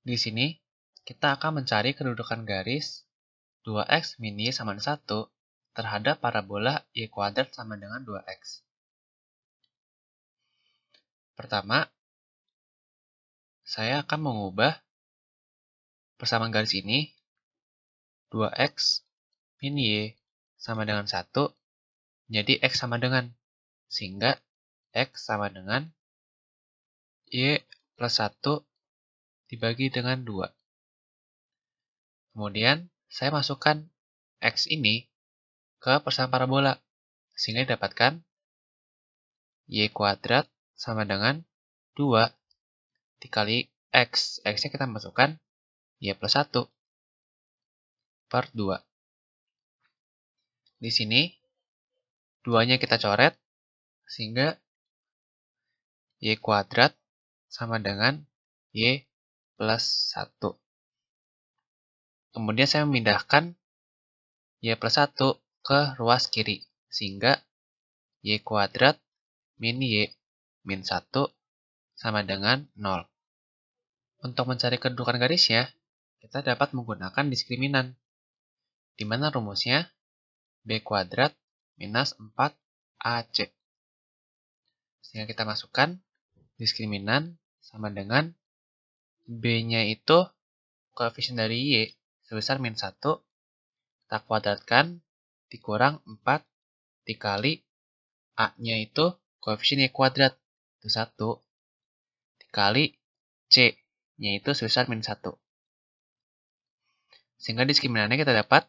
Di sini, kita akan mencari kedudukan garis 2x mini sama dengan 1 terhadap parabola y kuadrat sama dengan 2x. Pertama, saya akan mengubah persamaan garis ini 2x min y sama dengan 1 menjadi x sama dengan sehingga x sama dengan y plus 1 dibagi dengan 2. Kemudian, saya masukkan X ini ke persamaan parabola, sehingga dapatkan Y kuadrat sama dengan 2 dikali X. X-nya kita masukkan Y plus 1 per 2. Di sini, 2-nya kita coret, sehingga Y kuadrat sama dengan Y plus 1. Kemudian saya memindahkan Y plus 1 ke ruas kiri, sehingga Y kuadrat min Y min 1 sama dengan 0. Untuk mencari kedudukan garisnya, kita dapat menggunakan diskriminan, di mana rumusnya B kuadrat minus 4AC. Sehingga kita masukkan diskriminan sama dengan B-nya itu koefisien dari Y sebesar min 1, kita kuadratkan dikurang 4 dikali A-nya itu koefisien Y kuadrat, itu 1, dikali C-nya itu sebesar min 1. Sehingga diskriminannya kita dapat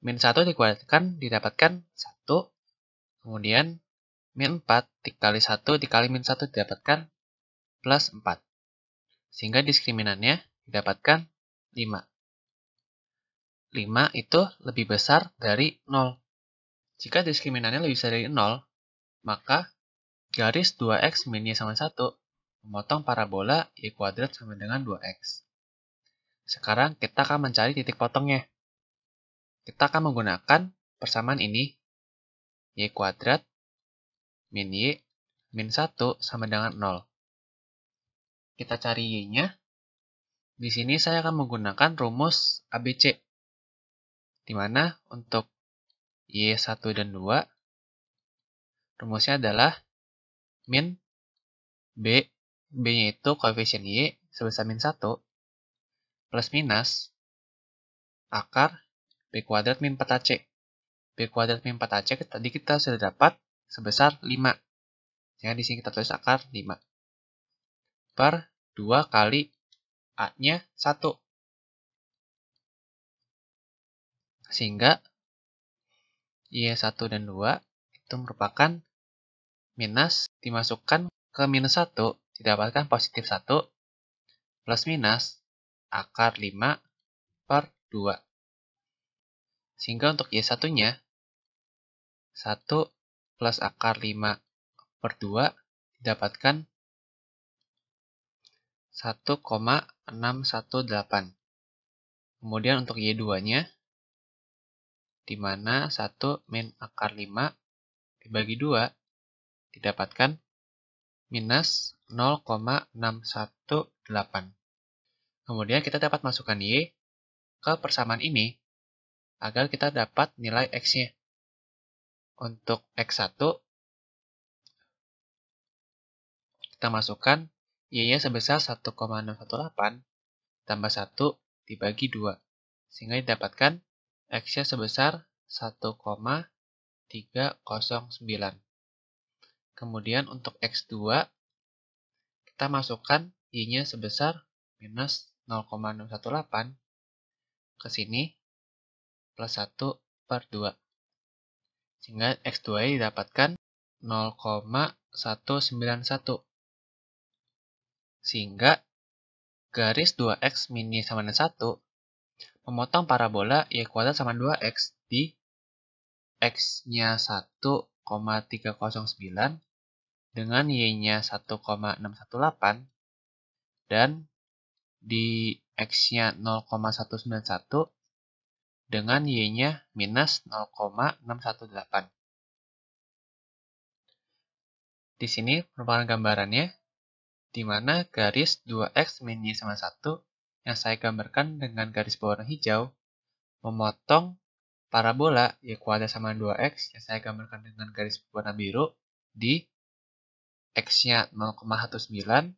min 1 dikuadratkan didapatkan 1, kemudian min 4 dikali 1 dikali min 1 didapatkan plus 4. Sehingga diskriminannya didapatkan 5. 5 itu lebih besar dari 0. Jika diskriminannya lebih besar dari 0, maka garis 2x minnya sama 1 memotong parabola y kuadrat sama dengan 2x. Sekarang kita akan mencari titik potongnya. Kita akan menggunakan persamaan ini, y kuadrat min y min 1 sama dengan 0 kita cari Y-nya. Di sini saya akan menggunakan rumus ABC, di mana untuk Y1 dan 2, rumusnya adalah min B, B-nya itu koefisien Y sebesar min 1, plus minus akar B kuadrat min 4AC. B kuadrat min 4AC tadi kita sudah dapat sebesar 5. Ya, di sini kita tulis akar 5 per 2 kali A-nya 1. Sehingga Y1 dan 2 itu merupakan minus dimasukkan ke minus 1, didapatkan positif 1, plus minus akar 5 per 2. Sehingga untuk Y1-nya, 1 plus akar 5 per 2 didapatkan 1,618. Kemudian untuk Y2-nya, di mana 1 min akar 5 dibagi 2, didapatkan minus 0,618. Kemudian kita dapat masukkan Y ke persamaan ini, agar kita dapat nilai X-nya. Untuk X1, kita masukkan Y-nya sebesar 1,618 tambah 1 dibagi 2, sehingga didapatkan X-nya sebesar 1,309. Kemudian untuk X2, kita masukkan Y-nya sebesar minus 0,618 ke sini plus 1 per 2. Sehingga X2 didapatkan 0,191. Sehingga garis 2x mini sama dengan 1 memotong parabola y kuadrat sama 2x di x-nya 1,309 dengan y-nya 1,618 dan di x-nya 0,191 dengan y-nya minus 0,618. Di sini merupakan gambarannya di mana garis 2x min y sama 1 yang saya gambarkan dengan garis berwarna hijau memotong parabola y kuadrat sama 2x yang saya gambarkan dengan garis berwarna biru di x-nya 0,19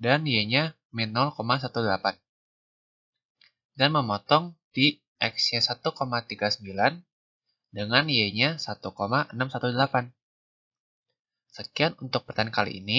dan y-nya min 0,18 dan memotong di x-nya 1,39 dengan y-nya 1,618. Sekian untuk pertanyaan kali ini.